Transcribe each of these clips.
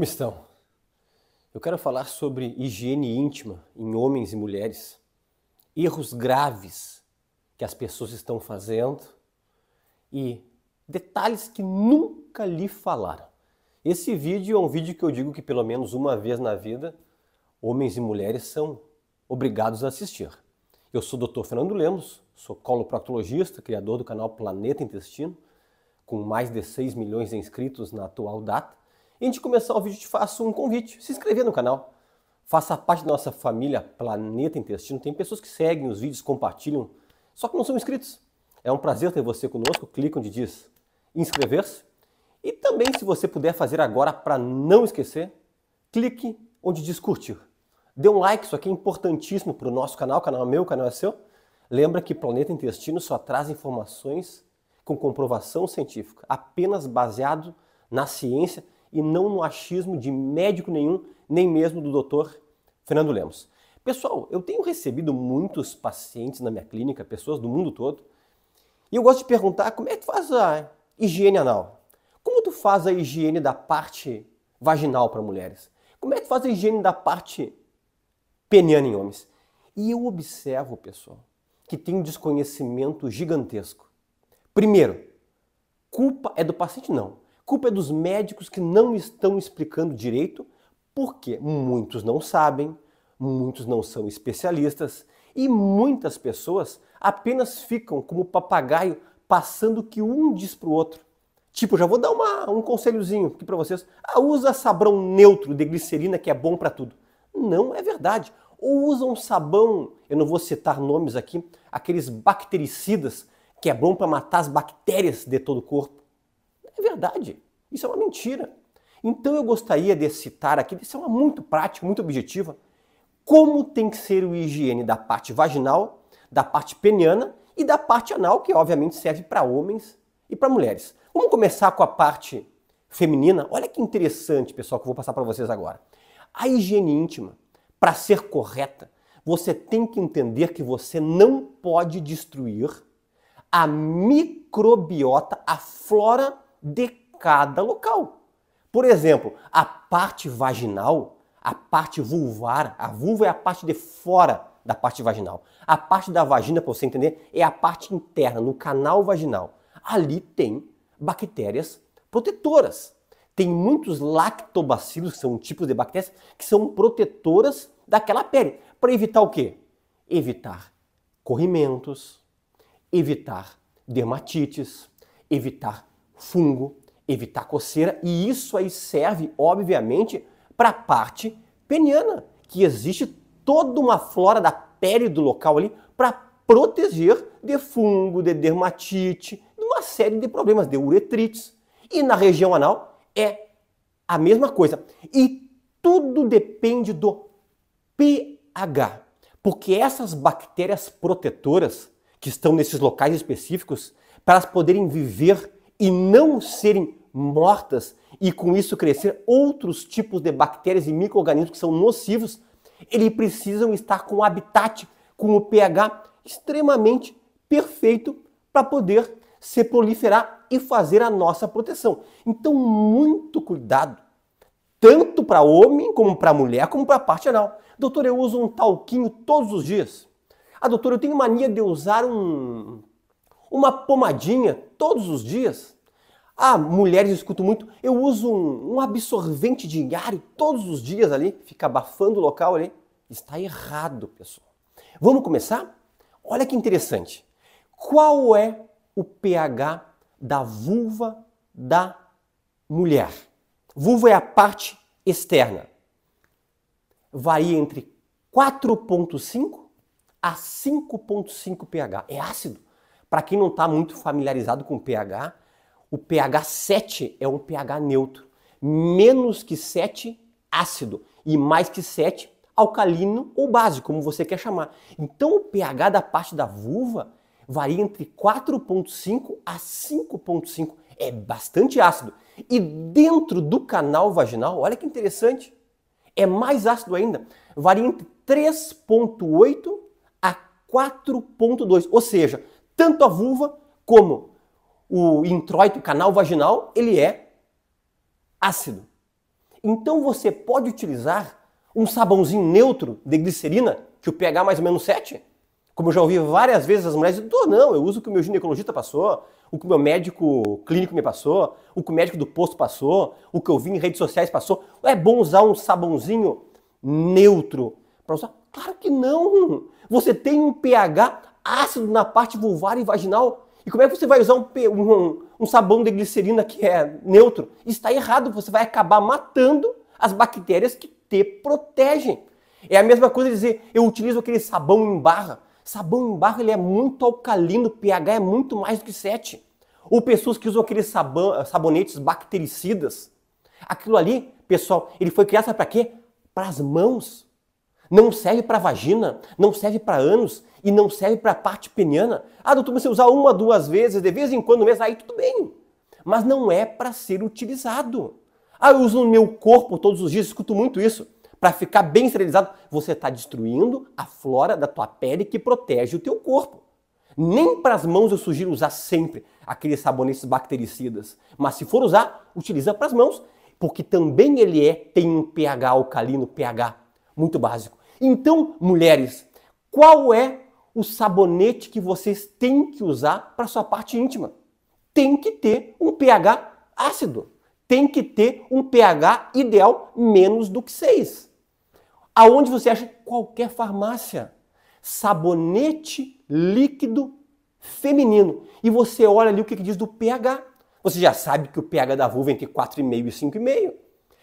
Como estão? Eu quero falar sobre higiene íntima em homens e mulheres, erros graves que as pessoas estão fazendo e detalhes que nunca lhe falaram. Esse vídeo é um vídeo que eu digo que pelo menos uma vez na vida homens e mulheres são obrigados a assistir. Eu sou o Dr. Fernando Lemos, sou coloproctologista, criador do canal Planeta Intestino, com mais de 6 milhões de inscritos na atual data e antes de começar o vídeo, te faço um convite: se inscrever no canal. Faça parte da nossa família Planeta Intestino. Tem pessoas que seguem os vídeos, compartilham, só que não são inscritos. É um prazer ter você conosco. Clica onde diz inscrever-se. E também, se você puder fazer agora para não esquecer, clique onde diz curtir. Dê um like, isso aqui é importantíssimo para o nosso canal. O canal é meu, o canal é seu. Lembra que Planeta Intestino só traz informações com comprovação científica, apenas baseado na ciência e não no achismo de médico nenhum, nem mesmo do doutor Fernando Lemos. Pessoal, eu tenho recebido muitos pacientes na minha clínica, pessoas do mundo todo, e eu gosto de perguntar como é que tu faz a higiene anal? Como tu faz a higiene da parte vaginal para mulheres? Como é que tu faz a higiene da parte peniana em homens? E eu observo, pessoal, que tem um desconhecimento gigantesco. Primeiro, culpa é do paciente? Não culpa é dos médicos que não estão explicando direito, porque muitos não sabem, muitos não são especialistas e muitas pessoas apenas ficam como papagaio passando o que um diz para o outro. Tipo, já vou dar uma, um conselhozinho aqui para vocês. Ah, usa sabão neutro de glicerina que é bom para tudo. Não é verdade. Ou usa um sabão, eu não vou citar nomes aqui, aqueles bactericidas que é bom para matar as bactérias de todo o corpo é verdade. Isso é uma mentira. Então eu gostaria de citar aqui, de ser é uma muito prática, muito objetiva, como tem que ser o higiene da parte vaginal, da parte peniana e da parte anal, que obviamente serve para homens e para mulheres. Vamos começar com a parte feminina. Olha que interessante, pessoal, que eu vou passar para vocês agora. A higiene íntima, para ser correta, você tem que entender que você não pode destruir a microbiota, a flora de cada local. Por exemplo, a parte vaginal, a parte vulvar, a vulva é a parte de fora da parte vaginal. A parte da vagina, para você entender, é a parte interna, no canal vaginal. Ali tem bactérias protetoras. Tem muitos lactobacilos, que são tipos de bactérias, que são protetoras daquela pele. Para evitar o quê? Evitar corrimentos, evitar dermatites, evitar fungo, evitar coceira, e isso aí serve, obviamente, para a parte peniana, que existe toda uma flora da pele do local ali para proteger de fungo, de dermatite, de uma série de problemas, de uretrites. E na região anal é a mesma coisa. E tudo depende do pH, porque essas bactérias protetoras que estão nesses locais específicos, para elas poderem viver e não serem mortas e com isso crescer outros tipos de bactérias e micro-organismos que são nocivos, eles precisam estar com o habitat, com o pH extremamente perfeito para poder se proliferar e fazer a nossa proteção. Então, muito cuidado, tanto para homem, como para mulher, como para a parte anal. Doutor, eu uso um talquinho todos os dias. Ah, doutor, eu tenho mania de usar um uma pomadinha todos os dias. Ah, mulheres escuto muito, eu uso um, um absorvente diário todos os dias ali, fica abafando o local ali. Está errado, pessoal. Vamos começar? Olha que interessante. Qual é o pH da vulva da mulher? Vulva é a parte externa. Varia entre 4,5 a 5,5 pH. É ácido. Para quem não está muito familiarizado com pH, o pH 7 é um pH neutro. Menos que 7, ácido. E mais que 7, alcalino ou base, como você quer chamar. Então o pH da parte da vulva varia entre 4,5 a 5,5. É bastante ácido. E dentro do canal vaginal, olha que interessante, é mais ácido ainda. Varia entre 3,8 a 4,2. Ou seja, tanto a vulva como o introito, o canal vaginal, ele é ácido. Então você pode utilizar um sabãozinho neutro de glicerina, que o pH é mais ou menos 7, como eu já ouvi várias vezes as mulheres, do não, eu uso o que o meu ginecologista passou, o que o meu médico clínico me passou, o que o médico do posto passou, o que eu vi em redes sociais passou. É bom usar um sabãozinho neutro para usar? Claro que não! Você tem um pH ácido na parte vulvar e vaginal. E como é que você vai usar um, um, um sabão de glicerina que é neutro? Está errado, você vai acabar matando as bactérias que te protegem. É a mesma coisa dizer, eu utilizo aquele sabão em barra. Sabão em barra ele é muito alcalino, o pH é muito mais do que 7. Ou pessoas que usam aqueles sabão, sabonetes bactericidas. Aquilo ali, pessoal, ele foi criado para quê? Para as mãos. Não serve para vagina, não serve para ânus e não serve para parte peniana. Ah, doutor, mas se usar uma, duas vezes, de vez em quando mesmo, aí tudo bem. Mas não é para ser utilizado. Ah, eu uso no meu corpo todos os dias, escuto muito isso. Para ficar bem esterilizado, você está destruindo a flora da tua pele que protege o teu corpo. Nem para as mãos eu sugiro usar sempre aqueles sabonetes bactericidas. Mas se for usar, utiliza para as mãos, porque também ele é, tem um pH alcalino, pH muito básico. Então, mulheres, qual é o sabonete que vocês têm que usar para sua parte íntima? Tem que ter um pH ácido. Tem que ter um pH ideal menos do que 6. Aonde você acha qualquer farmácia? Sabonete líquido feminino. E você olha ali o que, que diz do pH. Você já sabe que o pH da vulva é entre 4,5 e 5,5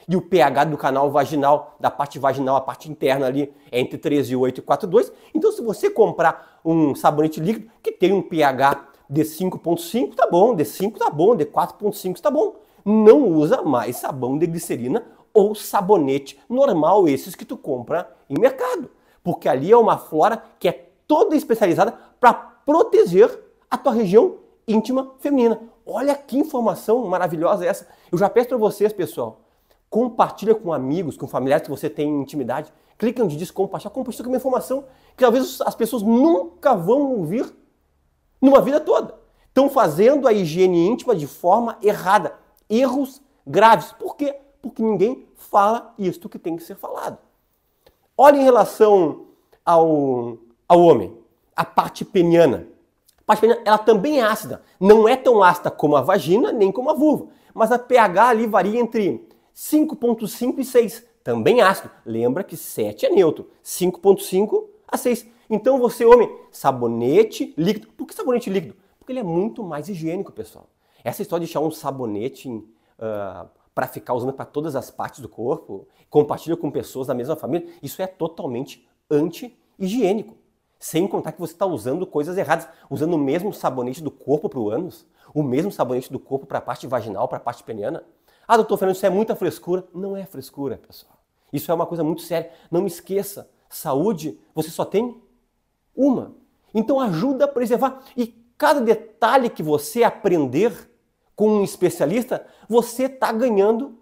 e o pH do canal vaginal, da parte vaginal, a parte interna ali, é entre 13 e 8 e 4,2. Então, se você comprar um sabonete líquido que tem um pH de 5,5, tá bom, de 5 tá bom, de 4,5 tá bom. Não usa mais sabão de glicerina ou sabonete normal, esses que tu compra em mercado. Porque ali é uma flora que é toda especializada para proteger a tua região íntima feminina. Olha que informação maravilhosa é essa. Eu já peço para vocês, pessoal, compartilha com amigos, com familiares que você tem intimidade, clica onde diz compartilhar, compartilha com uma informação que talvez as pessoas nunca vão ouvir numa vida toda. Estão fazendo a higiene íntima de forma errada, erros graves. Por quê? Porque ninguém fala isto que tem que ser falado. Olha em relação ao, ao homem, a parte peniana. A parte peniana ela também é ácida, não é tão ácida como a vagina nem como a vulva, mas a pH ali varia entre 5.5 e 6, também ácido. Lembra que 7 é neutro, 5.5 a 6. Então você, homem, sabonete líquido. Por que sabonete líquido? Porque ele é muito mais higiênico, pessoal. Essa história de deixar um sabonete uh, ah, para ficar usando para todas as partes do corpo, compartilha com pessoas da mesma família, isso é totalmente anti-higiênico. Sem contar que você está usando coisas erradas, usando o mesmo sabonete do corpo para o ânus, o mesmo sabonete do corpo para a parte vaginal, para a parte peniana. Ah, doutor Fernando, isso é muita frescura. Não é frescura, pessoal. Isso é uma coisa muito séria. Não me esqueça, saúde você só tem uma. Então ajuda a preservar. E cada detalhe que você aprender com um especialista, você está ganhando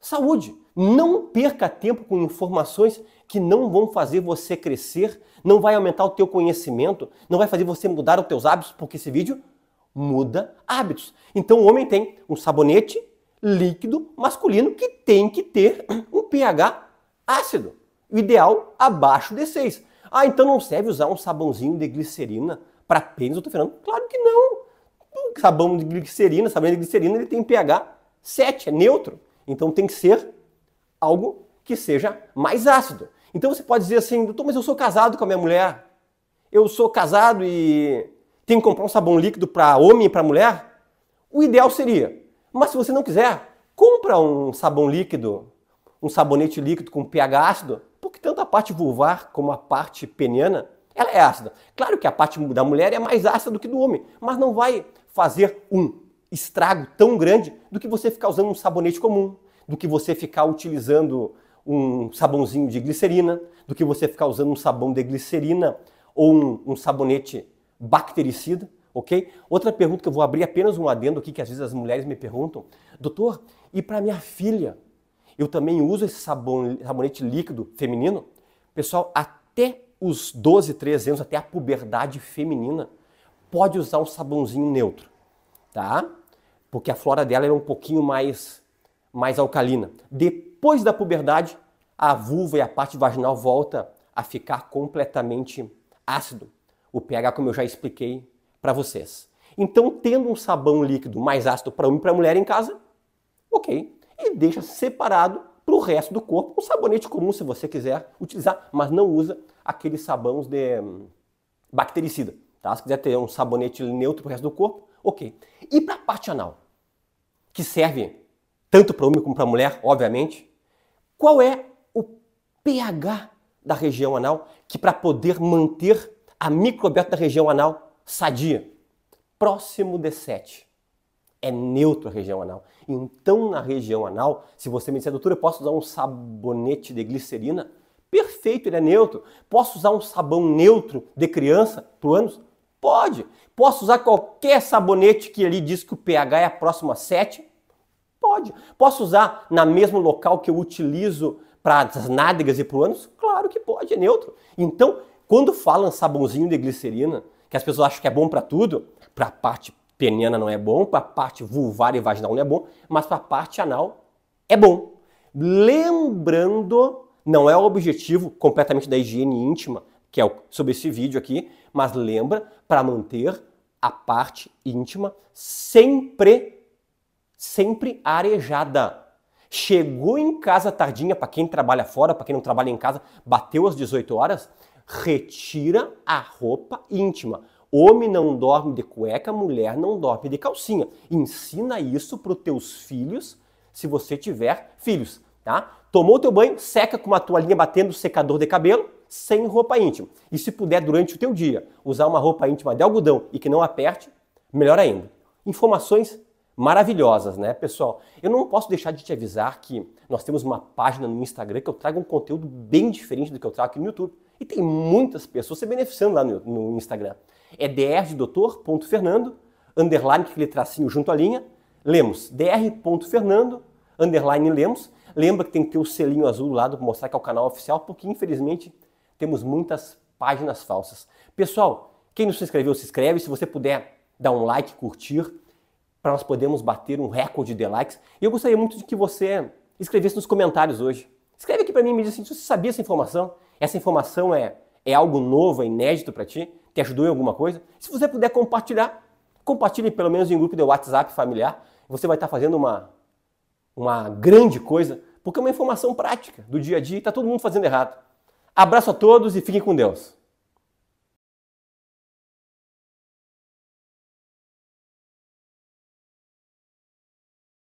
saúde. Não perca tempo com informações que não vão fazer você crescer, não vai aumentar o teu conhecimento, não vai fazer você mudar os teus hábitos, porque esse vídeo muda hábitos. Então o homem tem um sabonete líquido masculino que tem que ter um pH ácido, ideal abaixo de 6. Ah, então não serve usar um sabãozinho de glicerina para pênis Fernando? Claro que não. Um sabão de glicerina, sabão de glicerina, ele tem pH 7, é neutro. Então tem que ser algo que seja mais ácido. Então você pode dizer assim, doutor, mas eu sou casado com a minha mulher. Eu sou casado e tenho que comprar um sabão líquido para homem e para mulher? O ideal seria mas se você não quiser, compra um sabão líquido, um sabonete líquido com pH ácido, porque tanto a parte vulvar como a parte peniana, ela é ácida. Claro que a parte da mulher é mais ácida do que do homem, mas não vai fazer um estrago tão grande do que você ficar usando um sabonete comum, do que você ficar utilizando um sabãozinho de glicerina, do que você ficar usando um sabão de glicerina ou um, um sabonete bactericida ok? Outra pergunta que eu vou abrir apenas um adendo aqui, que às vezes as mulheres me perguntam, doutor, e para minha filha, eu também uso esse sabonete líquido feminino? Pessoal, até os 12, 13 anos, até a puberdade feminina, pode usar um sabãozinho neutro, tá? Porque a flora dela é um pouquinho mais, mais alcalina. Depois da puberdade, a vulva e a parte vaginal volta a ficar completamente ácido. O pH, como eu já expliquei, para vocês. Então, tendo um sabão líquido mais ácido para homem e para mulher em casa, ok. E deixa separado para o resto do corpo, um sabonete comum se você quiser utilizar, mas não usa aqueles sabões de hum, bactericida. Tá? Se quiser ter um sabonete neutro para o resto do corpo, ok. E para a parte anal, que serve tanto para homem como para mulher, obviamente, qual é o pH da região anal que para poder manter a microbiota da região anal sadia, próximo de 7. É neutro a região anal. Então, na região anal, se você me disser, doutor, eu posso usar um sabonete de glicerina? Perfeito, ele é neutro. Posso usar um sabão neutro de criança para o ânus? Pode. Posso usar qualquer sabonete que ali diz que o pH é próximo a 7? Pode. Posso usar na mesmo local que eu utilizo para as nádegas e para o ânus? Claro que pode, é neutro. Então, quando falam sabãozinho de glicerina, que as pessoas acham que é bom para tudo, para a parte peniana não é bom, para a parte vulvar e vaginal não é bom, mas para a parte anal é bom. Lembrando, não é o objetivo completamente da higiene íntima, que é sobre esse vídeo aqui, mas lembra para manter a parte íntima sempre, sempre arejada. Chegou em casa tardinha, para quem trabalha fora, para quem não trabalha em casa, bateu as 18 horas, retira a roupa íntima. Homem não dorme de cueca, mulher não dorme de calcinha. Ensina isso para os teus filhos, se você tiver filhos, tá? Tomou teu banho, seca com uma toalhinha batendo secador de cabelo, sem roupa íntima. E se puder, durante o teu dia, usar uma roupa íntima de algodão e que não aperte, melhor ainda. Informações maravilhosas, né, pessoal? Eu não posso deixar de te avisar que nós temos uma página no Instagram que eu trago um conteúdo bem diferente do que eu trago aqui no YouTube. E tem muitas pessoas se beneficiando lá no, no Instagram. É drdoutor.fernando, underline, aquele tracinho junto à linha, Lemos, dr.fernando, underline Lemos. Lembra que tem que ter o selinho azul do lado para mostrar que é o canal oficial, porque infelizmente temos muitas páginas falsas. Pessoal, quem não se inscreveu, se inscreve. Se você puder dar um like, curtir, para nós podermos bater um recorde de likes. E eu gostaria muito de que você escrevesse nos comentários hoje. Escreve aqui para mim e me diz assim, se você sabia essa informação, essa informação é, é algo novo, é inédito para ti? Te ajudou em alguma coisa? Se você puder compartilhar, compartilhe pelo menos em um grupo de WhatsApp familiar. Você vai estar fazendo uma, uma grande coisa, porque é uma informação prática do dia a dia e está todo mundo fazendo errado. Abraço a todos e fiquem com Deus.